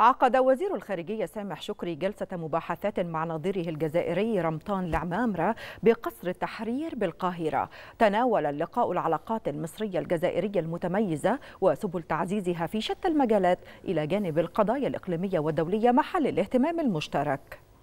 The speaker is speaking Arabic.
عقد وزير الخارجية سامح شكري جلسة مباحثات مع نظيره الجزائري رمطان العمامرة بقصر التحرير بالقاهرة تناول اللقاء العلاقات المصرية الجزائرية المتميزة وسبل تعزيزها في شتى المجالات إلى جانب القضايا الإقليمية والدولية محل الاهتمام المشترك